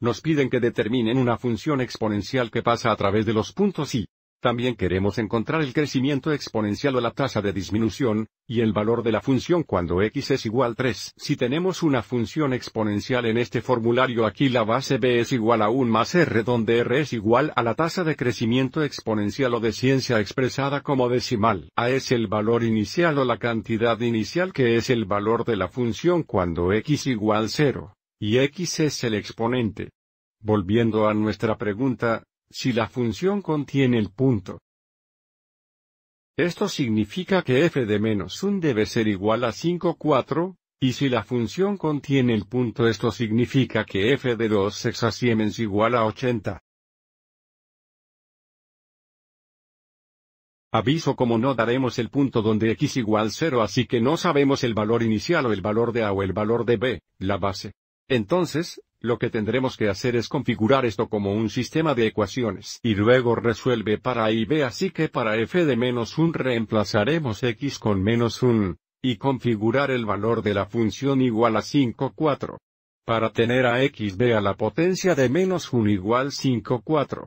Nos piden que determinen una función exponencial que pasa a través de los puntos y también queremos encontrar el crecimiento exponencial o la tasa de disminución, y el valor de la función cuando x es igual 3. Si tenemos una función exponencial en este formulario aquí la base b es igual a 1 más r donde r es igual a la tasa de crecimiento exponencial o de ciencia expresada como decimal. a es el valor inicial o la cantidad inicial que es el valor de la función cuando x igual 0. Y x es el exponente. Volviendo a nuestra pregunta, si la función contiene el punto. Esto significa que f de menos 1 debe ser igual a 5 4, y si la función contiene el punto esto significa que f de 2 siemens igual a 80. Aviso como no daremos el punto donde x igual 0 así que no sabemos el valor inicial o el valor de a o el valor de b, la base. Entonces, lo que tendremos que hacer es configurar esto como un sistema de ecuaciones y luego resuelve para a y b así que para f de menos 1 reemplazaremos x con menos 1, y configurar el valor de la función igual a 5 4. Para tener a xb a la potencia de menos 1 igual 5 4.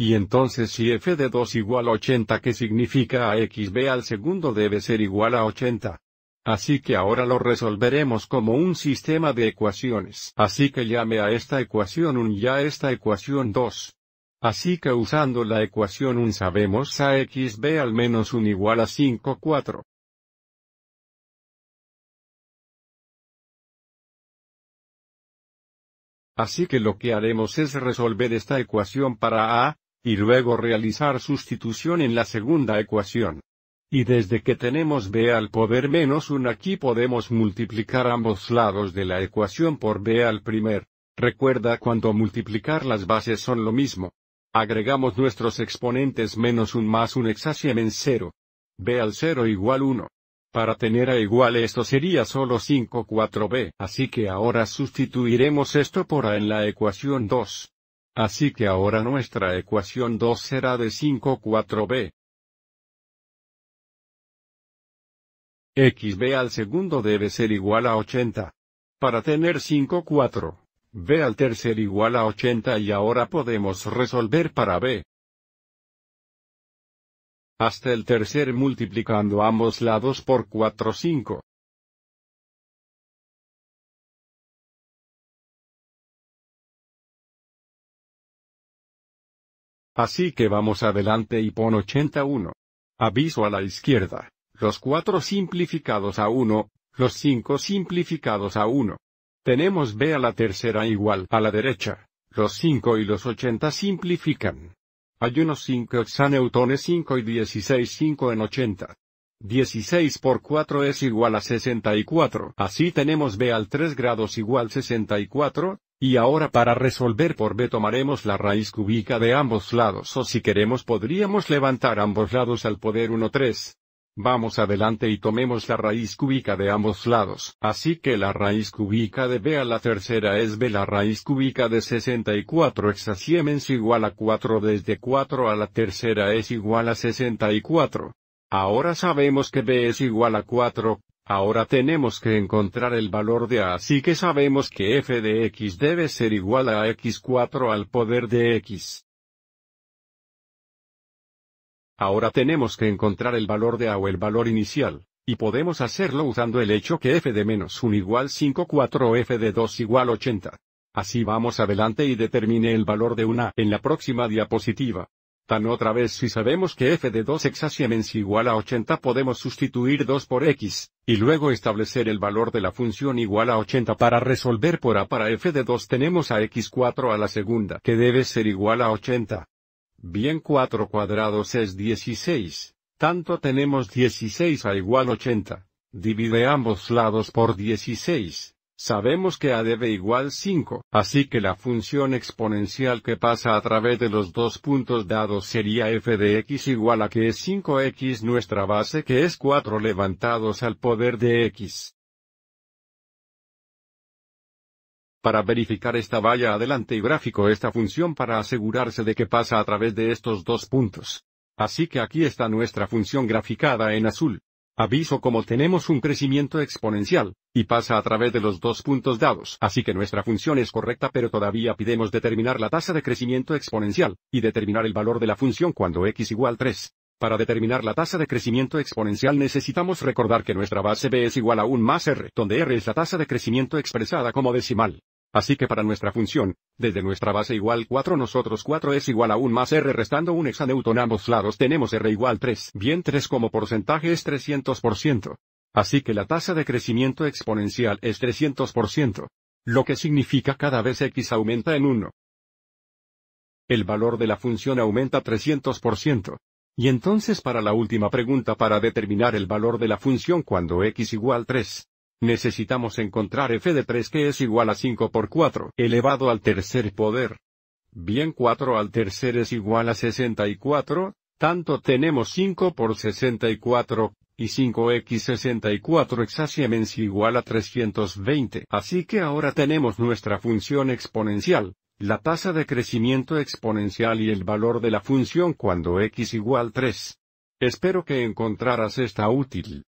Y entonces si f de 2 igual a 80 ¿qué significa a xb al segundo debe ser igual a 80. Así que ahora lo resolveremos como un sistema de ecuaciones. Así que llame a esta ecuación 1 y a esta ecuación 2. Así que usando la ecuación 1 sabemos a b al menos 1 igual a 5 4. Así que lo que haremos es resolver esta ecuación para a, y luego realizar sustitución en la segunda ecuación. Y desde que tenemos b al poder menos 1 aquí podemos multiplicar ambos lados de la ecuación por b al primer. Recuerda cuando multiplicar las bases son lo mismo. Agregamos nuestros exponentes menos 1 más 1 en 0. b al 0 igual 1. Para tener a igual esto sería solo 5 4b. Así que ahora sustituiremos esto por a en la ecuación 2. Así que ahora nuestra ecuación 2 será de 5 4b. XB al segundo debe ser igual a 80. Para tener 5 4. B al tercer igual a 80 y ahora podemos resolver para B. Hasta el tercer multiplicando ambos lados por 4 5. Así que vamos adelante y pon 81. Aviso a la izquierda los 4 simplificados a 1, los 5 simplificados a 1. Tenemos b a la tercera igual a la derecha, los 5 y los 80 simplifican. Hay unos 5 hexaneutones 5 y 16 5 en 80. 16 por 4 es igual a 64. Así tenemos b al 3 grados igual 64, y ahora para resolver por b tomaremos la raíz cúbica de ambos lados o si queremos podríamos levantar ambos lados al poder 1 3, Vamos adelante y tomemos la raíz cúbica de ambos lados. Así que la raíz cúbica de b a la tercera es b la raíz cúbica de 64 hexasiemens igual a 4 desde 4 a la tercera es igual a 64. Ahora sabemos que b es igual a 4, ahora tenemos que encontrar el valor de a así que sabemos que f de x debe ser igual a x4 al poder de x. Ahora tenemos que encontrar el valor de A o el valor inicial, y podemos hacerlo usando el hecho que f de menos 1 igual 4 o f de 2 igual 80. Así vamos adelante y determine el valor de una en la próxima diapositiva. Tan otra vez si sabemos que f de 2 hexasiemens igual a 80 podemos sustituir 2 por x, y luego establecer el valor de la función igual a 80 para resolver por a para f de 2 tenemos a x4 a la segunda que debe ser igual a 80. Bien 4 cuadrados es 16, tanto tenemos 16 a igual 80. Divide ambos lados por 16. Sabemos que a debe igual 5, así que la función exponencial que pasa a través de los dos puntos dados sería f de x igual a que es 5x nuestra base que es 4 levantados al poder de x. Para verificar esta valla adelante y gráfico esta función para asegurarse de que pasa a través de estos dos puntos. Así que aquí está nuestra función graficada en azul. Aviso como tenemos un crecimiento exponencial, y pasa a través de los dos puntos dados, así que nuestra función es correcta pero todavía pidemos determinar la tasa de crecimiento exponencial, y determinar el valor de la función cuando x igual 3. Para determinar la tasa de crecimiento exponencial necesitamos recordar que nuestra base b es igual a 1 más r, donde r es la tasa de crecimiento expresada como decimal. Así que para nuestra función, desde nuestra base igual 4 nosotros 4 es igual a 1 más R restando un hexaneuton ambos lados tenemos R igual 3. Bien 3 como porcentaje es 300%. Así que la tasa de crecimiento exponencial es 300%. Lo que significa cada vez X aumenta en 1. El valor de la función aumenta 300%. Y entonces para la última pregunta para determinar el valor de la función cuando x igual 3, necesitamos encontrar f de 3 que es igual a 5 por 4 elevado al tercer poder. Bien 4 al tercer es igual a 64, tanto tenemos 5 por 64, y 5x64 es igual a 320. Así que ahora tenemos nuestra función exponencial, la tasa de crecimiento exponencial y el valor de la función cuando x igual 3. Espero que encontraras esta útil.